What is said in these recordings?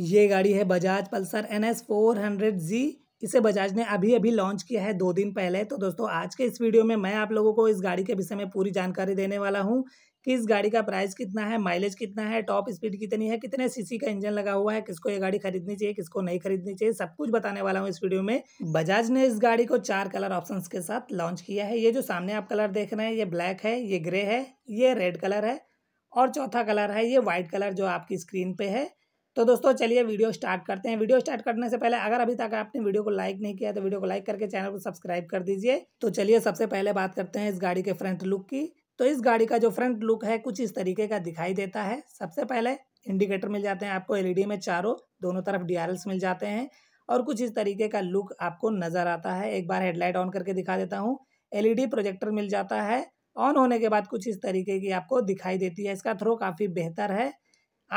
ये गाड़ी है Bajaj Pulsar N S four hundred G इसे बजाज ने अभी अभी लॉन्च किया है दो दिन पहले तो दोस्तों आज के इस वीडियो में मैं आप लोगों को इस गाड़ी के विषय में पूरी जानकारी देने वाला हूँ कि इस गाड़ी का प्राइस कितना है माइलेज कितना है टॉप स्पीड कितनी है कितने सीसी का इंजन लगा हुआ है किसको ये गाड़ी खरीदनी चाहिए किसको नहीं खरीदनी चाहिए सब कुछ बताने वाला हूँ इस वीडियो में बजाज ने इस गाड़ी को चार कलर ऑप्शन के साथ लॉन्च किया है ये जो सामने आप कलर देख रहे हैं ये ब्लैक है ये ग्रे है ये रेड कलर है और चौथा कलर है ये व्हाइट कलर जो आपकी स्क्रीन पे है तो दोस्तों चलिए वीडियो स्टार्ट करते हैं वीडियो स्टार्ट करने से पहले अगर अभी तक आपने वीडियो को लाइक नहीं किया तो वीडियो को लाइक करके चैनल को सब्सक्राइब कर दीजिए तो चलिए सबसे पहले बात करते हैं इस गाड़ी के फ्रंट लुक की तो इस गाड़ी का जो फ्रंट लुक है कुछ इस तरीके का दिखाई देता है सबसे पहले इंडिकेटर मिल जाते हैं आपको एलईडी में चारों दोनों तरफ डी मिल जाते हैं और कुछ इस तरीके का लुक आपको नज़र आता है एक बार हेडलाइट ऑन करके दिखा देता हूँ एलईडी प्रोजेक्टर मिल जाता है ऑन होने के बाद कुछ इस तरीके की आपको दिखाई देती है इसका थ्रो काफ़ी बेहतर है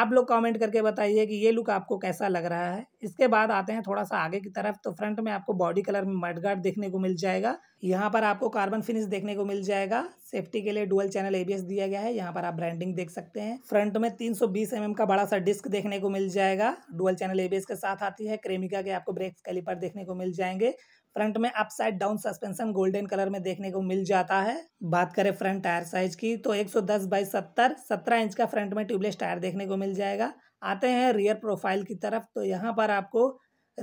आप लोग कमेंट करके बताइए कि ये लुक आपको कैसा लग रहा है इसके बाद आते हैं थोड़ा सा आगे की तरफ तो फ्रंट में आपको बॉडी कलर में मडगार्ड देखने को मिल जाएगा यहाँ पर आपको कार्बन फिनिश देखने को मिल जाएगा सेफ्टी के लिए डुअल चैनल एबीएस दिया गया है यहाँ पर आप ब्रांडिंग देख सकते हैं फ्रंट में 320 सौ mm का बड़ा सा डिस्क देखने को मिल जाएगा डुअल चैनल एबीएस के साथ आती है क्रेमिका के आपको ब्रेक कैलिपर देखने को मिल जाएंगे फ्रंट में upside down suspension golden colour में देखने को मिल जाता है बात करें फ्रंट टायर साइज की तो 110 सौ दस बाई सत्तर सत्रह इंच का फ्रंट में ट्यूबलेस टायर देखने को मिल जाएगा आते हैं रियर प्रोफाइल की तरफ तो यहाँ पर आपको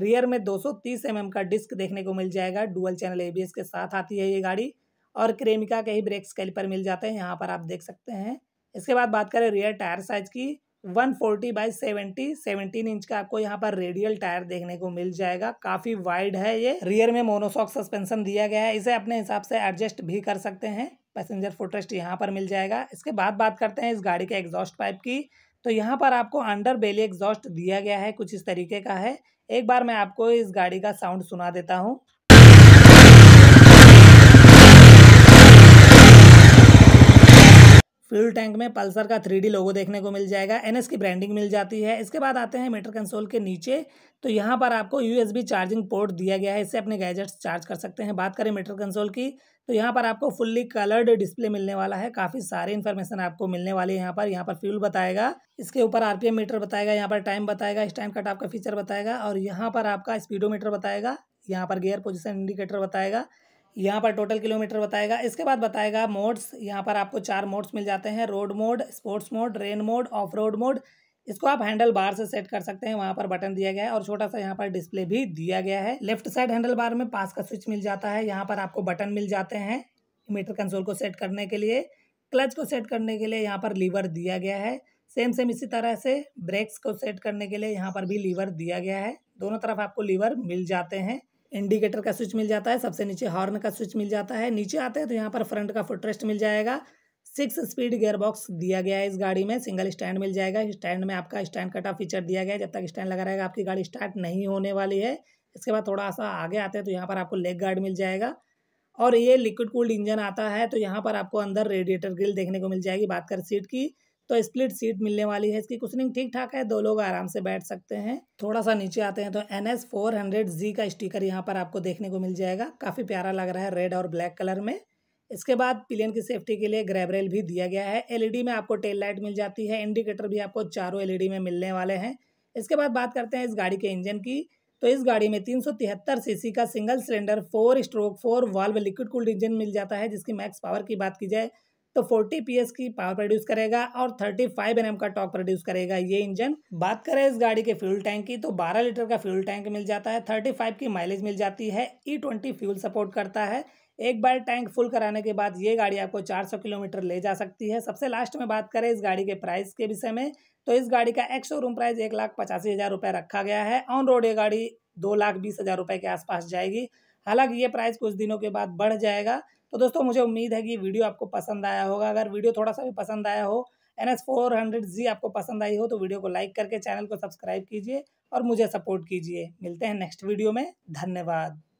रियर में 230 एम mm का डिस्क देखने को मिल जाएगा डुअल चैनल एबीएस के साथ आती है ये गाड़ी और क्रेमिका के ही स्केल पर मिल जाते हैं यहाँ पर आप देख सकते हैं इसके बाद बात करें रियर टायर साइज की one forty by seventy seventeen inch का आपको यहाँ पर रेडियल टायर देखने को मिल जाएगा काफ़ी वाइड है ये रियर में मोनोसॉक सस्पेंशन दिया गया है इसे अपने हिसाब से एडजस्ट भी कर सकते हैं पैसेंजर फुटरेस्ट यहाँ पर मिल जाएगा इसके बाद बात करते हैं इस गाड़ी के एग्जॉस्ट पाइप की तो यहाँ पर आपको अंडर बेली एग्जॉस्ट दिया गया है कुछ इस तरीके का है एक बार मैं आपको इस गाड़ी का साउंड सुना देता हूँ फ्यूल टैंक में पल्सर का थ्री लोगो देखने को मिल जाएगा एनएस की ब्रांडिंग मिल जाती है इसके बाद आते हैं मीटर कंसोल के नीचे तो यहाँ पर आपको यूएसबी चार्जिंग पोर्ट दिया गया है इससे अपने गैजेट्स चार्ज कर सकते हैं बात करें मीटर कंसोल की तो यहाँ पर आपको फुल्ली कलर्ड डिस्प्ले मिलने वाला है काफ़ी सारे इन्फॉर्मेशन आपको मिलने वाली है यहाँ पर यहाँ पर फ्यूल बताएगा इसके ऊपर आरपीएम मीटर बताएगा यहाँ पर टाइम बताएगा इस टाइम कट आपका का फीचर बताएगा और यहाँ पर आपका स्पीडो बताएगा यहाँ पर गेयर पोजिशन इंडिकेटर बताएगा यहाँ पर टोटल किलोमीटर बताएगा इसके बाद बताएगा मोड्स यहाँ पर आपको चार मोड्स मिल जाते हैं road mode sports mode rain mode off road mode इसको आप हैंडल बार से सेट कर सकते हैं वहाँ पर बटन दिया गया है और छोटा सा यहाँ पर डिस्प्ले भी दिया गया है लेफ्ट साइड हैंडल बार में पास का स्विच मिल जाता है यहाँ पर आपको बटन मिल जाते हैं मीटर कंसोल को सेट करने के लिए क्लच को सेट करने के लिए यहाँ पर लीवर दिया गया है सेम सेम इसी तरह से ब्रेक्स को सेट करने के लिए यहाँ पर भी लीवर दिया गया है दोनों तरफ आपको लीवर मिल जाते हैं इंडिकेटर का स्विच मिल जाता है सबसे नीचे हॉर्न का स्विच मिल जाता है नीचे आते हैं तो यहाँ पर फ्रंट का फुटरेस्ट मिल जाएगा सिक्स स्पीड गेयरबॉक्स बॉक्स दिया गया है इस गाड़ी में सिंगल स्टैंड मिल जाएगा स्टैंड में आपका स्टैंड कटा फीचर दिया गया है जब तक स्टैंड लगा रहेगा आपकी गाड़ी स्टार्ट नहीं होने वाली है इसके बाद थोड़ा सा आगे आते हैं तो यहाँ पर आपको लेग गार्ड मिल जाएगा और ये लिक्विड कूल्ड इंजन आता है तो यहाँ पर आपको अंदर रेडिएटर ग्रिल देखने को मिल जाएगी बात कर सीट की तो स्प्लिट सीट मिलने वाली है इसकी कुशनिंग ठीक ठाक है दो लोग आराम से बैठ सकते हैं थोड़ा सा नीचे आते हैं तो N S four hundred G का स्टिकर यहाँ पर आपको देखने को मिल जाएगा काफ़ी प्यारा लग रहा है रेड और ब्लैक कलर में इसके बाद पिलियन की सेफ्टी के लिए ग्रेबरेल भी दिया गया है एलईडी e में आपको टेल लाइट मिल जाती है इंडिकेटर भी आपको चारों एलईडी e में मिलने वाले हैं इसके बाद बात करते हैं इस गाड़ी के इंजन की तो इस गाड़ी में तीन सीसी का single cylinder four stroke four valve liquid cooled engine मिल जाता है जिसकी मैक्स पावर की बात की जाए तो 40 पीएस की पावर प्रोड्यूस करेगा और 35 एनएम का टॉक प्रोड्यूस करेगा ये इंजन बात करें इस गाड़ी के फ्यूल टैंक की तो 12 लीटर का फ्यूल टैंक मिल जाता है 35 की माइलेज मिल जाती है E e twenty fuel support करता है एक बार टैंक फुल कराने के बाद ये गाड़ी आपको 400 किलोमीटर ले जा सकती है सबसे लास्ट में बात करें इस गाड़ी के प्राइस के विषय में तो इस गाड़ी का एक्स शोरूम प्राइस एक लाख पचासी हज़ार रुपये रखा गया है ऑन रोड ये गाड़ी दो लाख बीस हज़ार रुपये के आसपास जाएगी हालांकि ये प्राइस कुछ दिनों के बाद बढ़ जाएगा तो दोस्तों मुझे उम्मीद है कि वीडियो आपको पसंद आया होगा अगर वीडियो थोड़ा सा भी पसंद आया हो N S four hundred G आपको पसंद आई हो तो वीडियो को लाइक करके चैनल को सब्सक्राइब कीजिए और मुझे सपोर्ट कीजिए मिलते हैं नेक्स्ट वीडियो में धन्यवाद